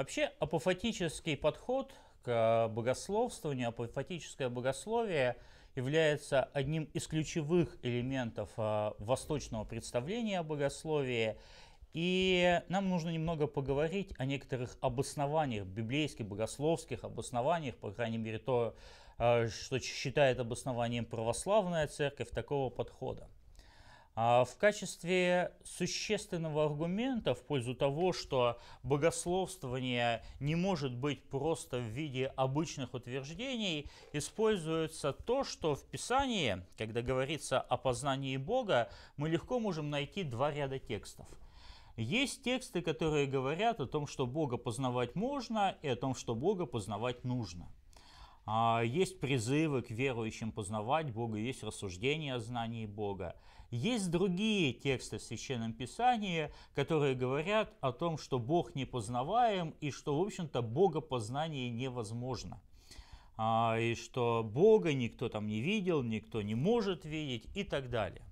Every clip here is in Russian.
Вообще апофатический подход к э, богословствованию, апофатическое богословие является одним из ключевых элементов э, восточного представления о богословии. И нам нужно немного поговорить о некоторых обоснованиях, библейских, богословских обоснованиях, по крайней мере, то, э, что считает обоснованием православная церковь такого подхода. А в качестве существенного аргумента в пользу того, что богословствование не может быть просто в виде обычных утверждений, используется то, что в Писании, когда говорится о познании Бога, мы легко можем найти два ряда текстов. Есть тексты, которые говорят о том, что Бога познавать можно и о том, что Бога познавать нужно. А, есть призывы к верующим познавать Бога, есть рассуждения о знании Бога. Есть другие тексты в Священном Писании, которые говорят о том, что Бог непознаваем и что, в общем-то, Богопознание невозможно. А, и что Бога никто там не видел, никто не может видеть и так далее.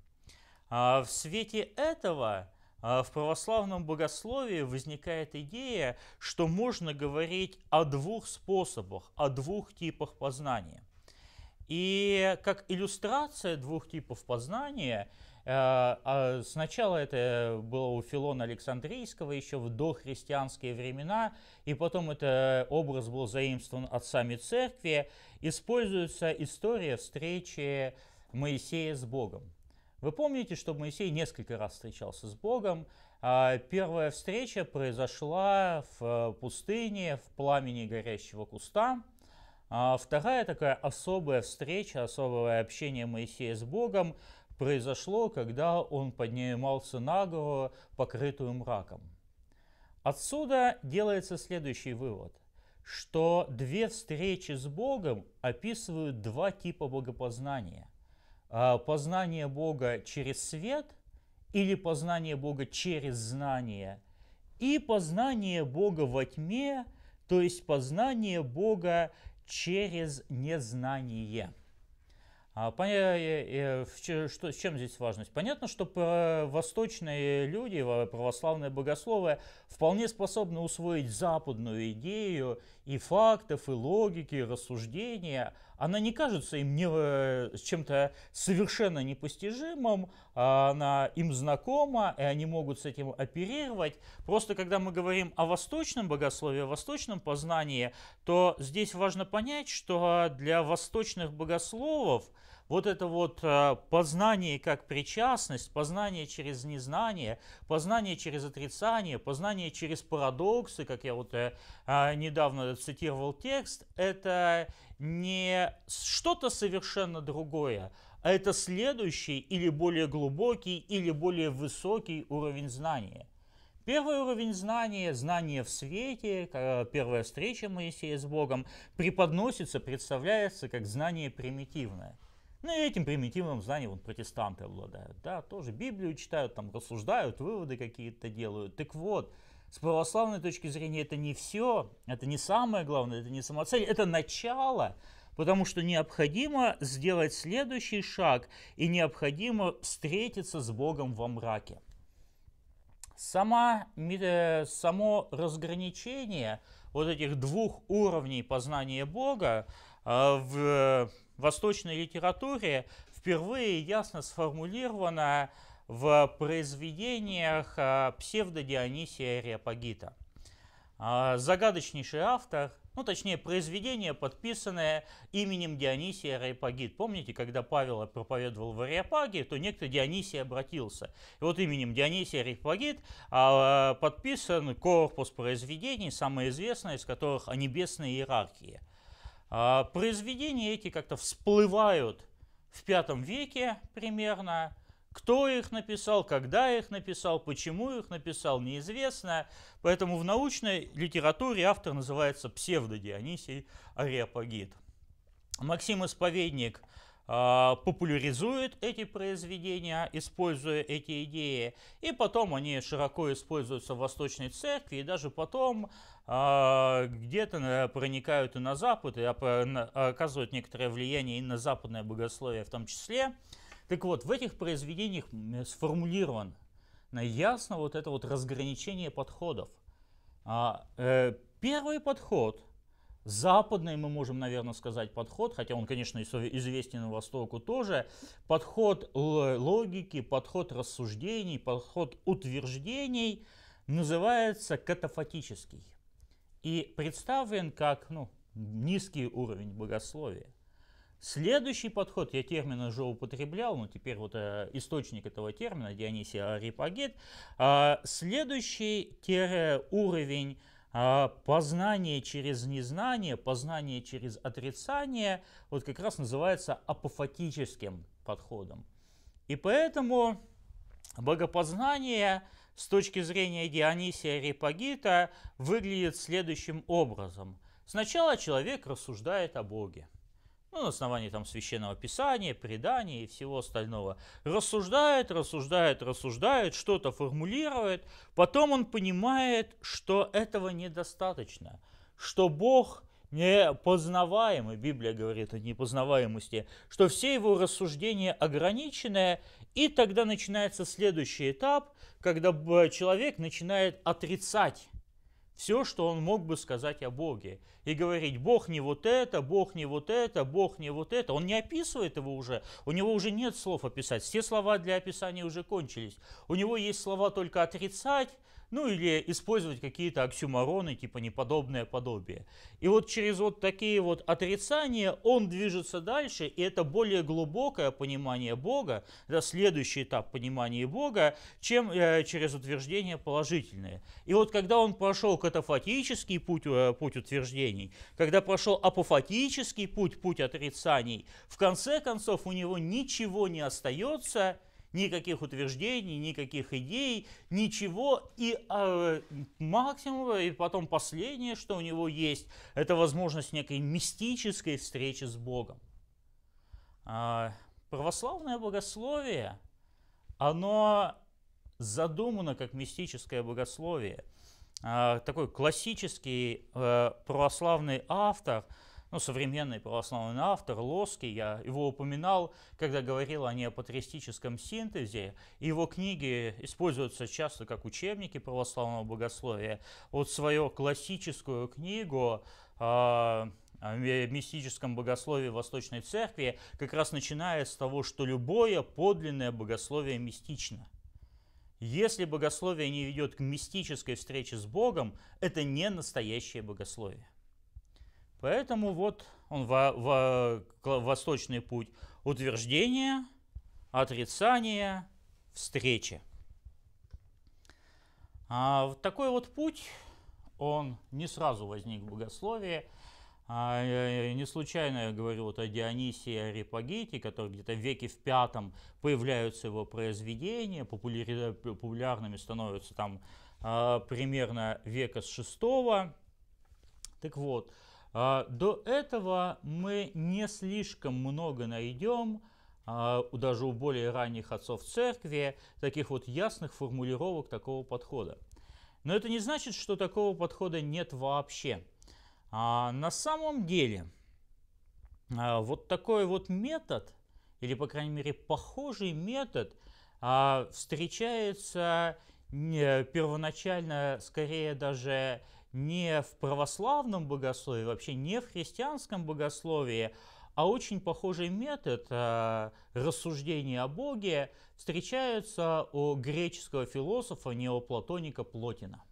А, в свете этого а, в православном богословии возникает идея, что можно говорить о двух способах, о двух типах познания. И как иллюстрация двух типов познания – Э, а сначала это было у Филона Александрийского еще в дохристианские времена, и потом этот образ был заимствован от отцами церкви. Используется история встречи Моисея с Богом. Вы помните, что Моисей несколько раз встречался с Богом. А первая встреча произошла в пустыне, в пламени горящего куста. А вторая такая особая встреча, особое общение Моисея с Богом – произошло, когда он поднимался на гору покрытую мраком. Отсюда делается следующий вывод, что две встречи с Богом описывают два типа богопознания. А, познание Бога через свет или познание Бога через знание, и познание Бога во тьме, то есть познание Бога через незнание. А, э, э, что, с чем здесь важность? Понятно, что э, восточные люди, православные богословы, вполне способны усвоить западную идею и фактов, и логики, и рассуждения. Она не кажется им не, чем-то совершенно непостижимым, а она им знакома, и они могут с этим оперировать. Просто когда мы говорим о восточном богословии, о восточном познании, то здесь важно понять, что для восточных богословов – вот это вот э, познание как причастность, познание через незнание, познание через отрицание, познание через парадоксы, как я вот э, а, недавно цитировал текст, это не что-то совершенно другое, а это следующий или более глубокий, или более высокий уровень знания. Первый уровень знания, знание в свете, первая встреча Моисея с Богом, преподносится, представляется как знание примитивное – ну и этим примитивным знанием вот, протестанты обладают. Да, тоже Библию читают, там рассуждают, выводы какие-то делают. Так вот, с православной точки зрения это не все, это не самое главное, это не самоцель, это начало, потому что необходимо сделать следующий шаг и необходимо встретиться с Богом во мраке. Сама, э, само разграничение вот этих двух уровней познания Бога э, в восточной литературе впервые ясно сформулировано в произведениях э, псевдодионисия Ариапагита. Э, загадочнейший автор, ну точнее произведение, подписанное именем Дионисия Ариапагит. Помните, когда Павел проповедовал в Ариапаге, то некто Дионисий обратился. И вот именем Дионисия Ариапагит э, подписан корпус произведений, самое известное из которых о небесной иерархии. А, произведения эти как-то всплывают в V веке примерно. Кто их написал, когда их написал, почему их написал, неизвестно. Поэтому в научной литературе автор называется псевдодионисий Ариапагит. Максим Исповедник – а, популяризуют эти произведения, используя эти идеи, и потом они широко используются в Восточной Церкви, и даже потом а, где-то э, проникают и на Запад, и оказывают некоторое влияние и на западное богословие в том числе. Так вот, в этих произведениях сформулировано ясно вот это вот разграничение подходов. А, э, первый подход – западный, мы можем, наверное, сказать, подход, хотя он, конечно, известен Востоку тоже, подход логики, подход рассуждений, подход утверждений называется катафатический и представлен как ну, низкий уровень богословия. Следующий подход, я термин уже употреблял, но теперь вот э, источник этого термина, Дионисий Арипагет, э, следующий уровень а познание через незнание, познание через отрицание, вот как раз называется апофатическим подходом. И поэтому богопознание с точки зрения Дионисия Репагита выглядит следующим образом. Сначала человек рассуждает о Боге ну, на основании там священного писания, предания и всего остального. Рассуждает, рассуждает, рассуждает, что-то формулирует. Потом он понимает, что этого недостаточно, что Бог непознаваемый, Библия говорит о непознаваемости, что все его рассуждения ограничены, и тогда начинается следующий этап, когда человек начинает отрицать все, что он мог бы сказать о Боге. И говорить, Бог не вот это, Бог не вот это, Бог не вот это. Он не описывает его уже, у него уже нет слов описать. Все слова для описания уже кончились. У него есть слова только отрицать, ну или использовать какие-то оксюмороны, типа неподобное подобие. И вот через вот такие вот отрицания он движется дальше, и это более глубокое понимание Бога, это следующий этап понимания Бога, чем э, через утверждения положительные. И вот когда он прошел катафатический путь, э, путь утверждений, когда прошел апофатический путь, путь отрицаний, в конце концов у него ничего не остается, никаких утверждений, никаких идей, ничего. И э, максимум, и потом последнее, что у него есть, это возможность некой мистической встречи с Богом. Э, православное богословие, оно задумано как мистическое богословие. Э, такой классический э, православный автор – ну, современный православный автор Лоский, я его упоминал, когда говорил о неопатристическом синтезе. Его книги используются часто как учебники православного богословия. Вот свою классическую книгу э о мистическом богословии Восточной Церкви как раз начинает с того, что любое подлинное богословие мистично. Если богословие не ведет к мистической встрече с Богом, это не настоящее богословие. Поэтому вот он во, во, восточный путь. Утверждение, отрицание, встреча. А, такой вот путь, он не сразу возник в богословии. А, не случайно я говорю вот о Дионисии Арипагите, который где-то в веке в пятом появляются его произведения, популяри, популярными становятся там а, примерно века с шестого. Так вот, а, до этого мы не слишком много найдем, а, даже у более ранних отцов церкви, таких вот ясных формулировок такого подхода. Но это не значит, что такого подхода нет вообще. А, на самом деле, вот такой вот метод, или, по крайней мере, похожий метод, встречается первоначально скорее даже не в православном богословии, вообще не в христианском богословии, а очень похожий метод э, рассуждения о Боге встречается у греческого философа неоплатоника Плотина.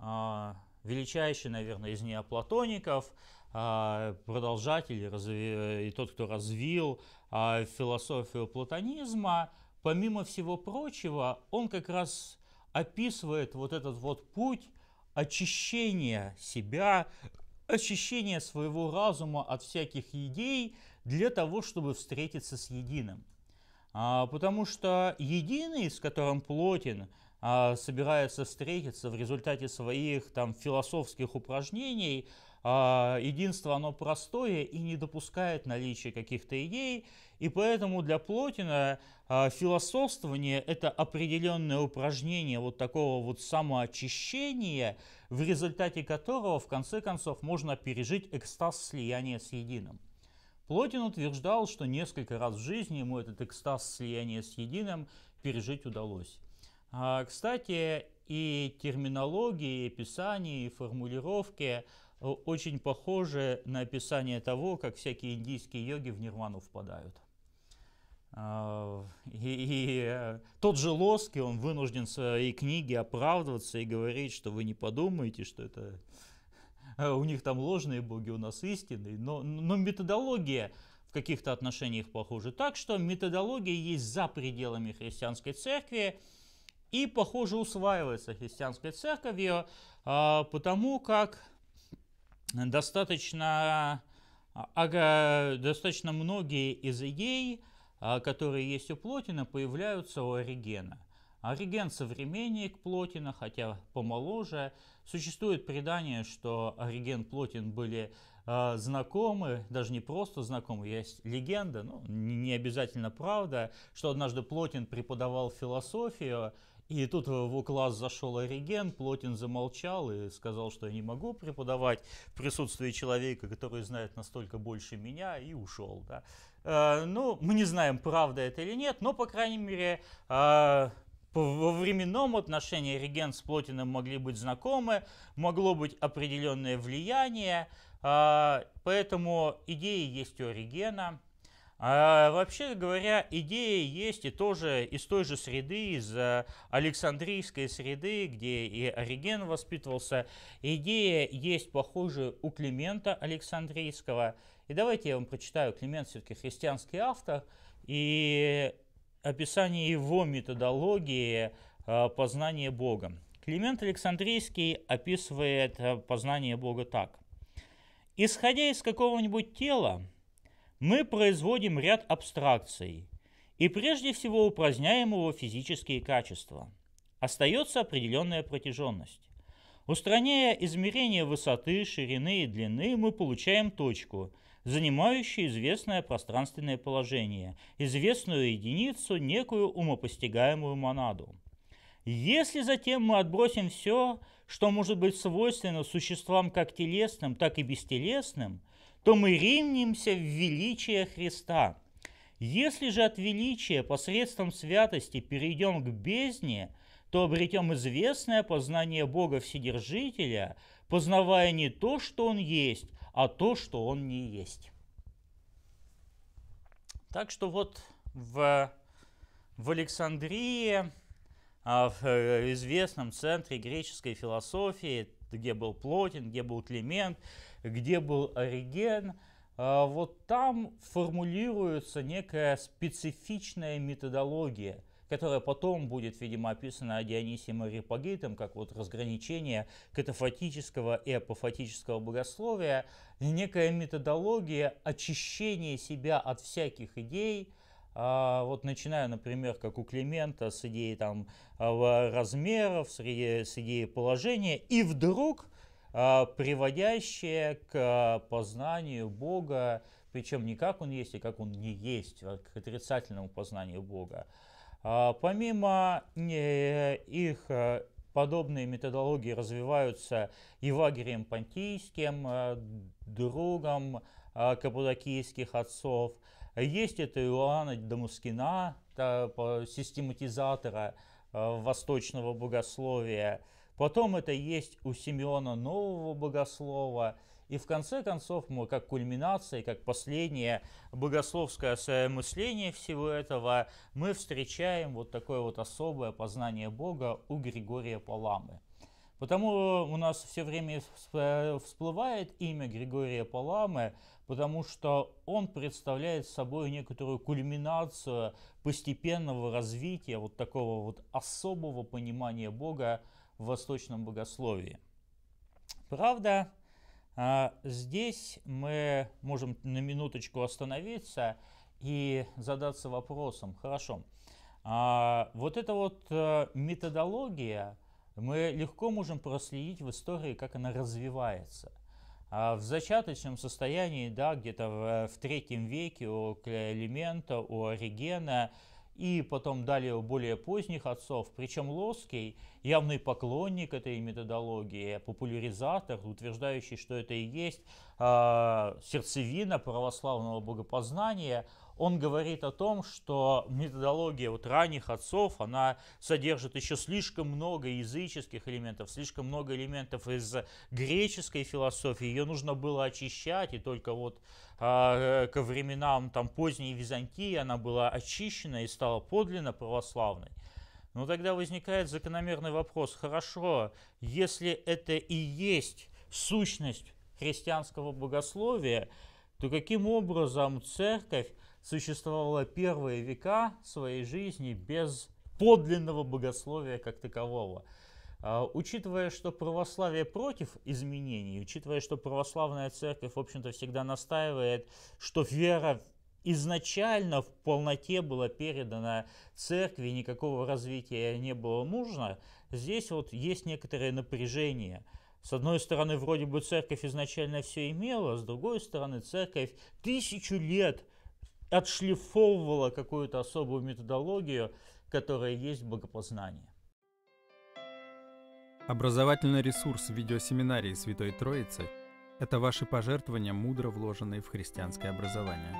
Э, величайший, наверное, из неоплатоников, э, продолжатель разви, и тот, кто развил э, философию платонизма. Помимо всего прочего, он как раз описывает вот этот вот путь очищение себя, очищение своего разума от всяких идей для того, чтобы встретиться с единым. А, потому что единый, с которым Плотин а, собирается встретиться в результате своих там, философских упражнений – а, единство, оно простое и не допускает наличия каких-то идей, и поэтому для Плотина а, философствование – это определенное упражнение вот такого вот самоочищения, в результате которого, в конце концов, можно пережить экстаз слияния с единым. Плотин утверждал, что несколько раз в жизни ему этот экстаз слияния с единым пережить удалось. А, кстати, и терминологии, и писания, и формулировки – очень похоже на описание того, как всякие индийские йоги в нирвану впадают. А, и, и э, тот же Лоски, он вынужден в своей книге оправдываться и говорить, что вы не подумаете, что это э, у них там ложные боги, у нас истинные. Но, но методология в каких-то отношениях похожа. Так что методология есть за пределами христианской церкви и, похоже, усваивается христианской церковью, а, потому как достаточно, а, достаточно многие из идей, а, которые есть у Плотина, появляются у Оригена. Ориген – современник Плотина, хотя помоложе. Существует предание, что Ориген Плотин были э, знакомы, даже не просто знакомы, есть легенда, ну, не обязательно правда, что однажды Плотин преподавал философию, и тут э, в класс зашел Ориген, Плотин замолчал и сказал, что я не могу преподавать в присутствии человека, который знает настолько больше меня, и ушел. Да. Э, ну, мы не знаем, правда это или нет, но, по крайней мере, э, во временном отношении Реген с Плотиным могли быть знакомы, могло быть определенное влияние, э, поэтому идеи есть у Регена. А вообще говоря, идея есть и тоже из той же среды, из э, Александрийской среды, где и Ориген воспитывался. Идея есть похожая у Климента Александрийского. И давайте я вам прочитаю. Климент все-таки христианский автор. И описание его методологии э, познания Бога. Климент Александрийский описывает э, познание Бога так. «Исходя из какого-нибудь тела, мы производим ряд абстракций и прежде всего упраздняем его физические качества. Остается определенная протяженность. Устраняя измерение высоты, ширины и длины, мы получаем точку, занимающую известное пространственное положение, известную единицу, некую умопостигаемую монаду. Если затем мы отбросим все, что может быть свойственно существам как телесным, так и бестелесным, то мы ринемся в величие Христа. Если же от величия посредством святости перейдем к бездне, то обретем известное познание Бога Вседержителя, познавая не то, что Он есть, а то, что Он не есть. Так что вот в, в Александрии, а, в э, известном центре греческой философии, где был Плотин, где был Климент, где был Ориген, а, вот там формулируется некая специфичная методология, которая потом будет, видимо, описана Дионисием Арипагейтом, как вот разграничение катафатического и апофатического богословия, некая методология очищения себя от всяких идей, а, вот начиная, например, как у Климента с идеей там а, размеров, с идеей положения, и вдруг а, приводящее к познанию Бога, причем не как Он есть а как Он не есть, а к отрицательному познанию Бога. А, помимо э, их э, подобные методологии развиваются Евагрием Понтийским, э, другом каппадокийских отцов. Есть это Иоанна Дамускина, систематизатора восточного богословия, Потом это есть у Симеона Нового Богослова. И в конце концов мы как кульминация, как последнее богословское мысление всего этого, мы встречаем вот такое вот особое познание Бога у Григория Паламы. Потому у нас все время всплывает имя Григория Паламы, потому что он представляет собой некоторую кульминацию постепенного развития вот такого вот особого понимания Бога в восточном богословии. Правда, а, здесь мы можем на минуточку остановиться и задаться вопросом, хорошо, а, вот эта вот э, методология, мы легко можем проследить в истории, как она развивается. А, в зачаточном состоянии, да, где-то в, э, в третьем веке у Клеолемента, у Оригена – и потом далее у более поздних отцов. Причем Лоский явный поклонник этой методологии, популяризатор, утверждающий, что это и есть а, сердцевина православного богопознания – он говорит о том, что методология вот ранних отцов, она содержит еще слишком много языческих элементов, слишком много элементов из греческой философии, ее нужно было очищать, и только вот а, э, ко временам там поздней Византии она была очищена и стала подлинно православной. Но тогда возникает закономерный вопрос, хорошо, если это и есть сущность христианского богословия, то каким образом церковь существовала первые века своей жизни без подлинного богословия как такового. А, учитывая, что православие против изменений, учитывая, что православная церковь, в общем-то, всегда настаивает, что вера изначально в полноте была передана церкви, никакого развития не было нужно, здесь вот есть некоторое напряжение. С одной стороны, вроде бы церковь изначально все имела, с другой стороны, церковь тысячу лет отшлифовывала какую-то особую методологию, которая есть в богопознании. Образовательный ресурс видеосеминарии Святой Троицы – это ваши пожертвования, мудро вложенные в христианское образование.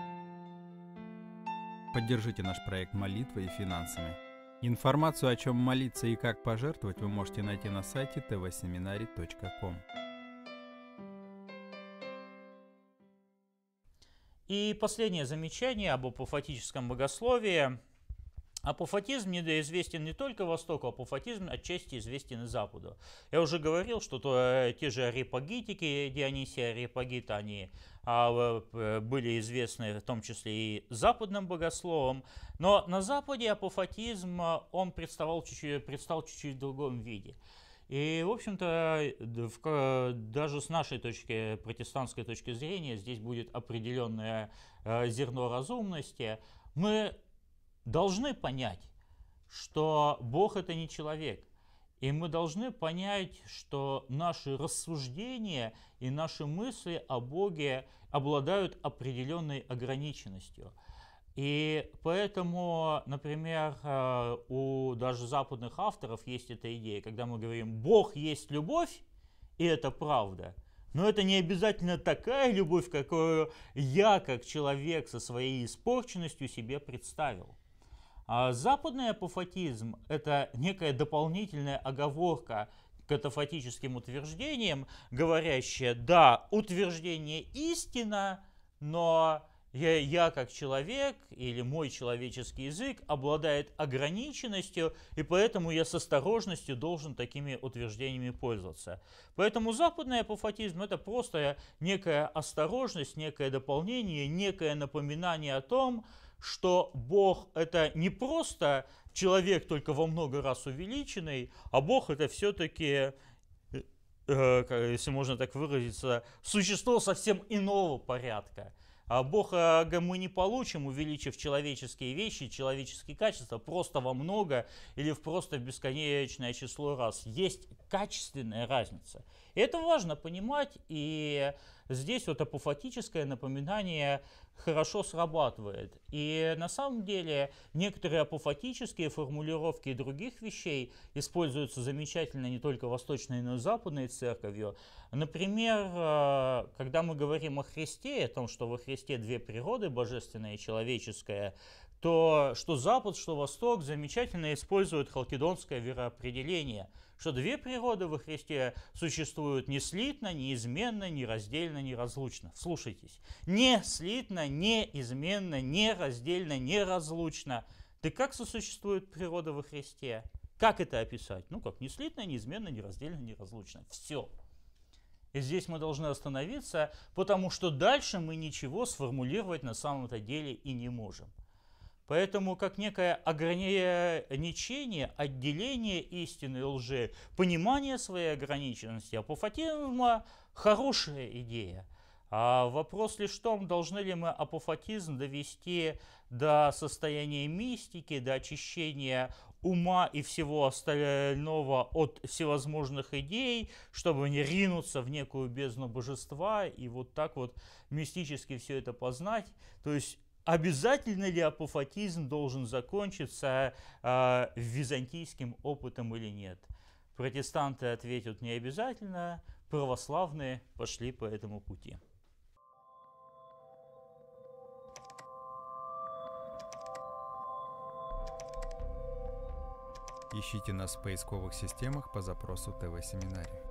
Поддержите наш проект молитвой и финансами. Информацию, о чем молиться и как пожертвовать, вы можете найти на сайте tvseminary.com. И последнее замечание об апофатическом богословии. Апофатизм известен не только Востоку, апофатизм отчасти известен и Западу. Я уже говорил, что то, э, те же арипагитики, Дионисия Арипагит, они а, э, были известны в том числе и западным богословом. Но на Западе апофатизм э, он представал чуть-чуть, предстал чуть-чуть в другом виде. И, в общем-то, э, даже с нашей точки, протестантской точки зрения, здесь будет определенное э, зерно разумности. Мы должны понять, что Бог это не человек. И мы должны понять, что наши рассуждения и наши мысли о Боге обладают определенной ограниченностью – и поэтому, например, э, у даже западных авторов есть эта идея, когда мы говорим «Бог есть любовь», и это правда. Но это не обязательно такая любовь, какую я, как человек со своей испорченностью, себе представил. А западный апофатизм – это некая дополнительная оговорка к атофатическим утверждениям, говорящая «да, утверждение истина, но я, я как человек или мой человеческий язык обладает ограниченностью, и поэтому я с осторожностью должен такими утверждениями пользоваться. Поэтому западный апофатизм – это просто некая осторожность, некое дополнение, некое напоминание о том, что Бог – это не просто человек, только во много раз увеличенный, а Бог – это все-таки э, э, если можно так выразиться, существо совсем иного порядка – а Бога э, мы не получим, увеличив человеческие вещи, человеческие качества просто во много или в просто бесконечное число раз. Есть качественная разница. И это важно понимать, и здесь вот апофатическое напоминание хорошо срабатывает. И на самом деле некоторые апофатические формулировки других вещей используются замечательно не только восточной, но и западной церковью. Например, э, когда мы говорим о Христе, о том, что во Христе две природы, божественная и человеческая, то что Запад, что Восток замечательно используют халкидонское вероопределение – что две природы во Христе существуют не слитно, неизменно, нераздельно, неразлучно. Вслушайтесь. Не слитно, неизменно, нераздельно, неразлучно. Так как сосуществует природа во Христе? Как это описать? Ну как, не слитно, неизменно, нераздельно, неразлучно. Все. И здесь мы должны остановиться, потому что дальше мы ничего сформулировать на самом-то деле и не можем. Поэтому как некое ограничение, отделение истины и лжи, понимание своей ограниченности, апофатизма ну, – хорошая идея. А вопрос лишь в том, должны ли мы апофатизм довести до состояния мистики, до очищения ума и всего остального от всевозможных идей, чтобы не ринуться в некую бездну божества и вот так вот мистически все это познать. То есть Обязательно ли апофатизм должен закончиться э, византийским опытом или нет? Протестанты ответят не обязательно, православные пошли по этому пути. Ищите нас в поисковых системах по запросу ТВ-семинария.